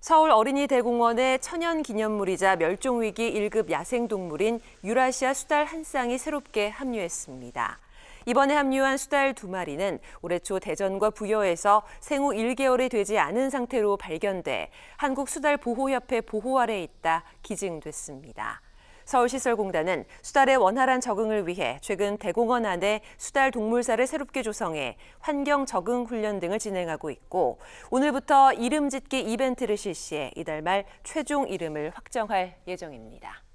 서울 어린이 대공원의 천연 기념물이자 멸종위기 1급 야생동물인 유라시아 수달 한 쌍이 새롭게 합류했습니다. 이번에 합류한 수달 두 마리는 올해 초 대전과 부여에서 생후 1개월이 되지 않은 상태로 발견돼 한국수달보호협회 보호 아래에 있다 기증됐습니다. 서울시설공단은 수달의 원활한 적응을 위해 최근 대공원 안에 수달 동물사를 새롭게 조성해 환경 적응 훈련 등을 진행하고 있고 오늘부터 이름 짓기 이벤트를 실시해 이달 말 최종 이름을 확정할 예정입니다.